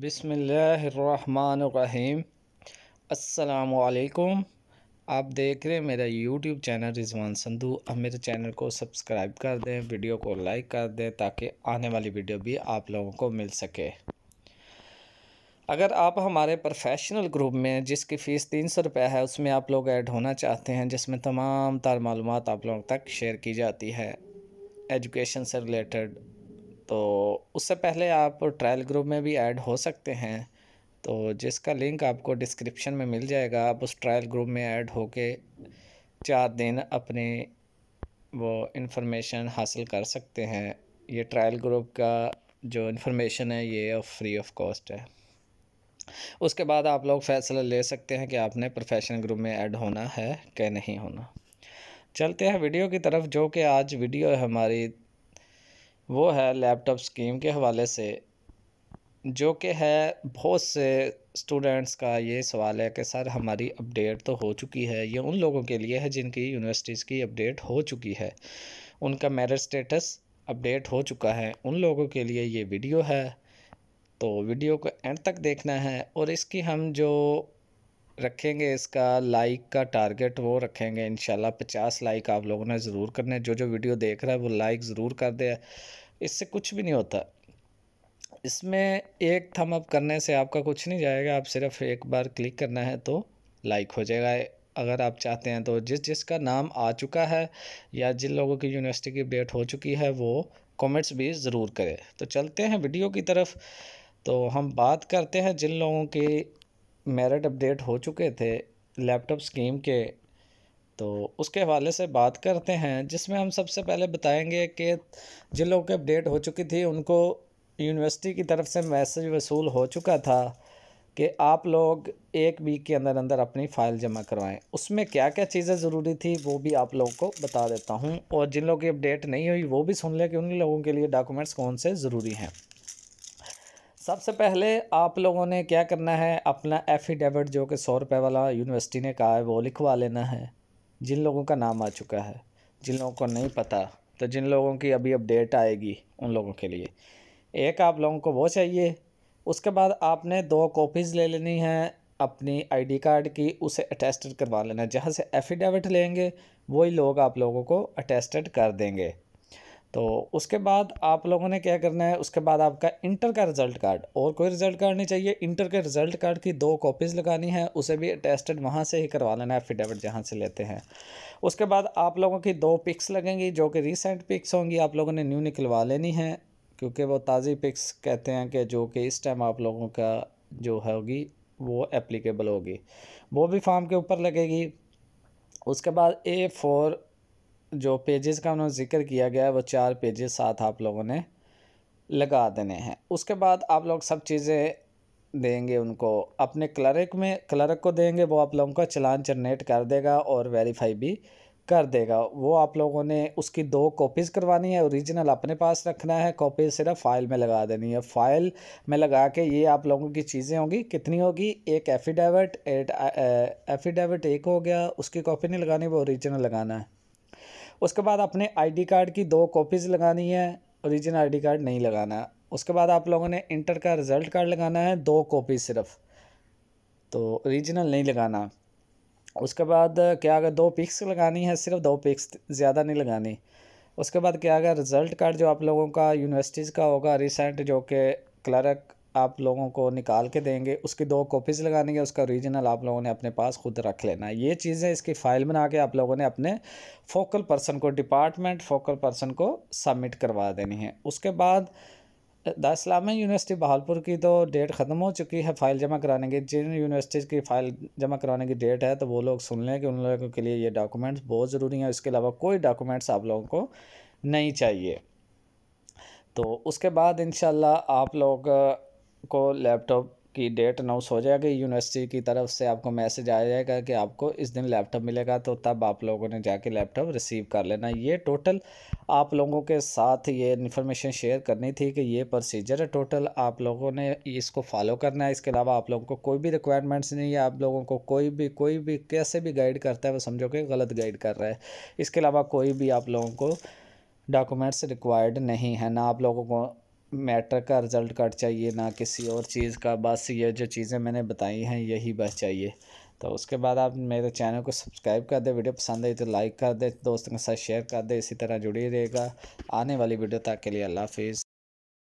बिसमीम असलकुम आप देख रहे हैं मेरा यूट्यूब चैनल रिजवान संधू अब मेरे चैनल को सब्सक्राइब कर दें वीडियो को लाइक कर दें ताकि आने वाली वीडियो भी आप लोगों को मिल सके अगर आप हमारे प्रोफेशनल ग्रुप में जिसकी फ़ीस तीन सौ रुपये है उसमें आप लोग ऐड होना चाहते हैं जिसमें तमाम तार मालूम आप लोगों तक शेयर की जाती है एजुकेशन से रिलेटेड तो उससे पहले आप ट्रायल ग्रुप में भी ऐड हो सकते हैं तो जिसका लिंक आपको डिस्क्रिप्शन में मिल जाएगा आप उस ट्रायल ग्रुप में ऐड होके चार दिन अपने वो इन्फॉर्मेशन हासिल कर सकते हैं ये ट्रायल ग्रुप का जो इन्फॉर्मेशन है ये फ्री ऑफ कॉस्ट है उसके बाद आप लोग फैसला ले सकते हैं कि आपने प्रोफेशनल ग्रुप में ऐड होना है कि नहीं होना चलते हैं वीडियो की तरफ जो कि आज वीडियो है हमारी वो है लैपटॉप स्कीम के हवाले से जो कि है बहुत से स्टूडेंट्स का ये सवाल है कि सर हमारी अपडेट तो हो चुकी है ये उन लोगों के लिए है जिनकी यूनिवर्सिटीज़ की अपडेट हो चुकी है उनका मेरिट स्टेटस अपडेट हो चुका है उन लोगों के लिए ये वीडियो है तो वीडियो को एंड तक देखना है और इसकी हम जो रखेंगे इसका लाइक का टारगेट वो रखेंगे इन पचास लाइक आप लोगों ने ज़रूर करने जो जो वीडियो देख रहा है वो लाइक ज़रूर कर दे इससे कुछ भी नहीं होता इसमें एक थम अप करने से आपका कुछ नहीं जाएगा आप सिर्फ एक बार क्लिक करना है तो लाइक हो जाएगा अगर आप चाहते हैं तो जिस जिसका नाम आ चुका है या जिन लोगों की यूनिवर्सिटी की अपडेट हो चुकी है वो कमेंट्स भी ज़रूर करें तो चलते हैं वीडियो की तरफ तो हम बात करते हैं जिन लोगों के मेरिट अपडेट हो चुके थे लैपटॉप स्कीम के तो उसके हवाले से बात करते हैं जिसमें हम सबसे पहले बताएंगे कि जिन लोगों की अपडेट हो चुकी थी उनको यूनिवर्सिटी की तरफ से मैसेज वसूल हो चुका था कि आप लोग एक वीक के अंदर अंदर अपनी फ़ाइल जमा करवाएं उसमें क्या क्या चीज़ें ज़रूरी थी वो भी आप लोगों को बता देता हूँ और जिन लोगों की अपडेट नहीं हुई वो भी सुन लें कि उन लोगों के लिए डॉक्यूमेंट्स कौन से ज़रूरी हैं सबसे पहले आप लोगों ने क्या करना है अपना एफिडेविट जो कि सौ रुपये वाला यूनिवर्सिटी ने कहा है वो लिखवा लेना है जिन लोगों का नाम आ चुका है जिन लोगों को नहीं पता तो जिन लोगों की अभी अपडेट आएगी उन लोगों के लिए एक आप लोगों को वो चाहिए उसके बाद आपने दो कॉपीज़ ले लेनी है अपनी आईडी कार्ड की उसे अटेस्टेड करवा लेना जहाँ से एफिडेविट लेंगे वही लोग आप लोगों को अटेस्टेड कर देंगे तो उसके बाद आप लोगों ने क्या करना है उसके बाद आपका इंटर का रिज़ल्ट कार्ड और कोई रिज़ल्ट कार्ड नहीं चाहिए इंटर के रिज़ल्ट कार्ड की दो कॉपीज़ लगानी है उसे भी अटेस्टेड वहाँ से ही करवा लेना है एफिडेविट जहाँ से लेते हैं उसके बाद आप लोगों की दो पिक्स लगेंगी जो कि रिसेंट पिक्स होंगी आप लोगों ने न्यू निकलवा लेनी है क्योंकि वो ताज़ी पिक्स कहते हैं कि जो कि इस टाइम आप लोगों का जो होगी वो एप्लीकेबल होगी वो भी फॉर्म के ऊपर लगेगी उसके बाद ए फोर जो पेजेस का उन्होंने जिक्र किया गया है वो चार पेजेस साथ आप लोगों ने लगा देने हैं उसके बाद आप लोग सब चीज़ें देंगे उनको अपने क्लर्क में क्लर्क को देंगे वो आप लोगों का चलान जनरेट कर देगा और वेरीफाई भी कर देगा वो आप लोगों ने उसकी दो कॉपीज़ करवानी है ओरिजिनल अपने पास रखना है कॉपी सिर्फ फ़ाइल में लगा देनी है फ़ाइल में लगा के ये आप लोगों की चीज़ें होंगी कितनी होगी एक एफिडेविट एट एफिडेविट एक हो गया उसकी कॉपी नहीं लगानी वो ओरिजिनल लगाना है उसके बाद अपने आईडी कार्ड की दो कॉपीज़ लगानी है ओरिजिनल आईडी कार्ड नहीं लगाना है उसके बाद आप लोगों ने इंटर का रिज़ल्ट कार्ड लगाना है दो कॉपी सिर्फ तो ओरिजिनल नहीं लगाना उसके बाद क्या अगर दो पिक्स लगानी है सिर्फ दो पिक्स ज़्यादा नहीं लगानी उसके बाद क्या अगर रिज़ल्ट कार्ड जो आप लोगों का यूनिवर्सिटीज़ का होगा रिसेंट जो कि क्लर्क आप लोगों को निकाल के देंगे उसकी दो कॉपीज़ लगानी है उसका रीजनल आप लोगों ने अपने पास खुद रख लेना है ये चीज़ें इसकी फ़ाइल बना के आप लोगों ने अपने फोकल पर्सन को डिपार्टमेंट फोकल पर्सन को सबमिट करवा देनी है उसके बाद द इस्लामी यूनिवर्सिटी बहालपुर की तो डेट ख़त्म हो चुकी है फ़ाइल जमा कराने की जिन यूनिवर्सिटीज़ की फ़ाइल जमा कराने की डेट है तो वो लोग सुन लें कि उन लोगों के लिए ये डॉक्यूमेंट्स बहुत ज़रूरी हैं इसके अलावा कोई डॉक्यूमेंट्स आप लोगों को नहीं चाहिए तो उसके बाद इन आप लोग को लैपटॉप की डेट अनाउंस हो जाएगी यूनिवर्सिटी की तरफ से आपको मैसेज आ जाएगा कि आपको इस दिन लैपटॉप मिलेगा तो तब आप लोगों ने जाके लैपटॉप रिसीव कर लेना ये टोटल आप लोगों के साथ ये इन्फॉर्मेशन शेयर करनी थी कि ये प्रोसीजर है टोटल आप लोगों ने इसको फॉलो करना है इसके अलावा आप लोगों को कोई भी रिक्वायरमेंट्स नहीं है आप लोगों को कोई भी कोई भी कैसे भी गाइड करता है वो समझो कि गलत गाइड कर रहा है इसके अलावा कोई भी आप लोगों को डॉक्यूमेंट्स रिक्वायर्ड नहीं है ना आप लोगों को मैटर का रिज़ल्ट कार्ड चाहिए ना किसी और चीज़ का बस ये जो चीज़ें मैंने बताई हैं यही बस चाहिए तो उसके बाद आप मेरे चैनल को सब्सक्राइब कर दें वीडियो पसंद आई तो लाइक कर दें दोस्तों के साथ शेयर कर दें इसी तरह जुड़ी रहेगा आने वाली वीडियो तक के लिए अल्लाह हाफिज़